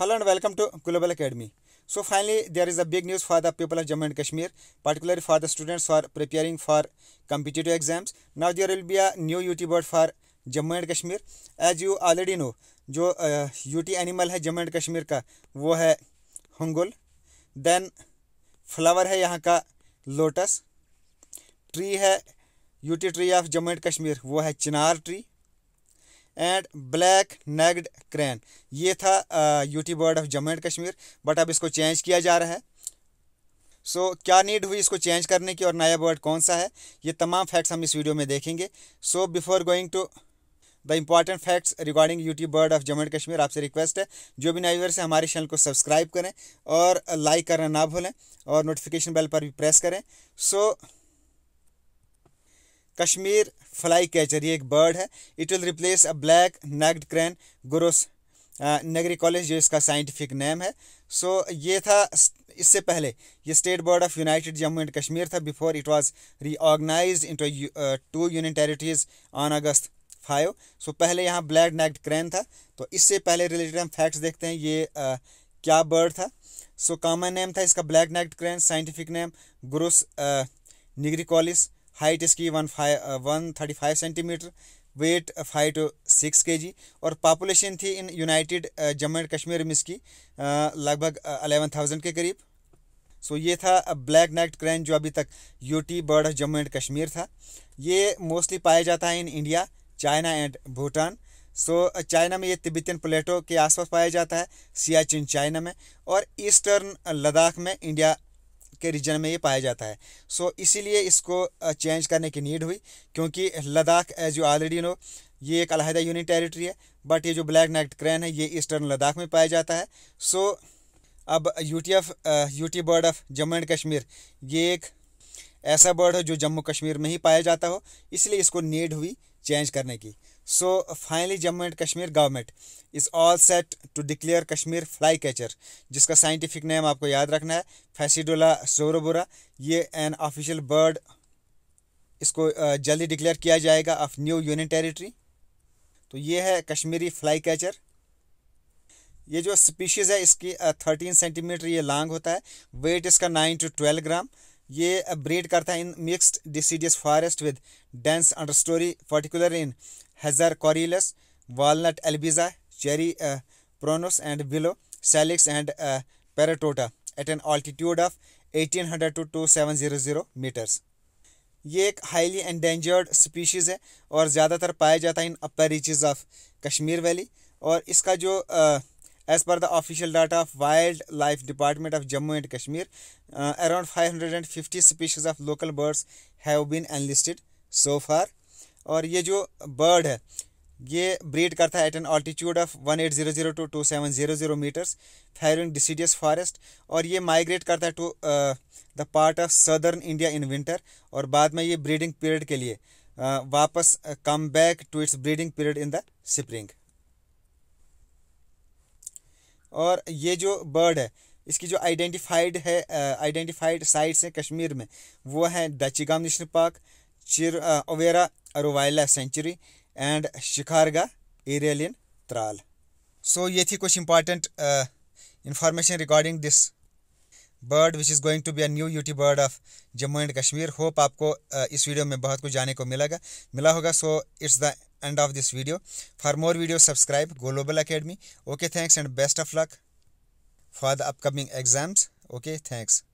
hello and welcome to global academy so finally there is a big news for the people of Jammu and Kashmir particularly for the students are preparing for competitive exams now there will be a new UT bird for Jammu and Kashmir as you already know जो UT uh, animal है Jammu and Kashmir का वो है hangul then flower है यहाँ का lotus tree है UT tree of Jammu and Kashmir वो है chinar tree and black necked crane ये था UT bird of Jammu and Kashmir but अब इसको चेंज किया जा रहा है सो so, क्या नीड हुई इसको चेंज करने की और नया बर्ड कौन सा है ये तमाम फैक्ट्स हम इस वीडियो में देखेंगे so before going to the important facts regarding UT bird of Jammu and Kashmir आपसे रिक्वेस्ट है जो भी नाइवर से हमारे चैनल को सब्सक्राइब करें और लाइक करना ना भूलें और नोटिफिकेशन बेल पर भी प्रेस करें so so, Kashmir flycatcher ये एक बर्ड है it will replace a black necked crane grus nigricollis इसका साइंटिफिक नेम है सो so, ये था इससे पहले ये state board of united Jammu and Kashmir था before it was reorganise into two union territories on August five so पहले यहाँ ब्लैक नेक्ड क्रैन था तो इससे पहले रिलेटेड हम फैक्ट्स देखते हैं ये uh, क्या बर्ड था सो कॉमन नेम था इसका black necked crane scientific name grus nigricollis height इसकी one five one thirty five centimetre weight five two six K G और पॉपुलेशन थी in united Jammu and Kashmir में इसकी uh, लगभग अलेवन uh, थाउजेंड के करीब सो ये था ब्लैक नेक्ट क्रैन जो अभी तक UT bird of Jammu and Kashmir था ये मोस्टली पाया जाता है in India China and Bhutan so so, China uh, में ये तिब्बतन प्लेटो के आसपास पाया जाता है सियाचिन चाइना में और ईस्टर्न लद्दाख में इंडिया के रीजन में ये पाया जाता है सो इसीलिए इसको चेंज करने की नीड हुई क्योंकि Ladakh as you already know ये एक अलहदा यूनियन टेरिटरी है बट ये जो ब्लैक नाइट क्रैन है ये ईस्टर्न लद्दाख में पाया जाता है सो so, अब U T F U T bird of Jammu and Kashmir ये एक ऐसा बर्ड हो जो जम्मू कश्मीर में ही पाया जाता हो इसलिए इसको नीड हुई चेंज करने की so finally Jammu and Kashmir government is all set to declare Kashmir flycatcher जिसका साइंटिफिक नेम आपको याद रखना है फैसीडोला सोरोबोरा ये an official bird इसको जल्दी डिक्लेयर किया जाएगा ऑफ न्यू यूनियन टेरिटरी तो ये है कश्मीरी फ्लाई कैचर ये जो स्पीशीज़ है इसकी थर्टीन सेंटीमीटर ये लॉन्ग होता है वेट इसका नाइन टू ट्वेल्व ग्राम ये ब्रीड करता है in mixed deciduous forest with dense understorey particular in Hazar Corylus, cherry prunus and uh, salix and पेराटोटा at an altitude of eighteen hundred to two seven zero zero metres ये एक highly endangered species है और ज़्यादातर पाया जाता है in upper reaches of Kashmir valley और इसका जो as per the official data of wildlife department of Jammu and Kashmir around five hundred and fifty species of local birds have been enlisted so far और ये जो बर्ड है ये breed करता है at an altitude of one eight zero zero to two seven zero zero metres firing deciduous forest और ये migrate करता है to the part of southern India in winter और बाद में ये ब्रीडिंग पीरियड के लिए uh, वापस come back to its breeding period in the spring और ये जो बर्ड है इसकी जो आइडेंटिफाइड है आइडेंटिफाइड uh, साइट्स हैं कश्मीर में वो हैं डचिगाम नेशनल पार्क चिर ओवेरा और wildlife sanctuary and Shikargah aerial in Tral so ये थी कुछ important information regarding this bird which is going to be a new UT bird of Jammu and Kashmir hope आपको uh, इस वीडियो में बहुत कुछ जाने को मिलेगा मिला होगा so it's the end of this video for more video subscribe global academy okay thanks and best of luck for the upcoming exams okay thanks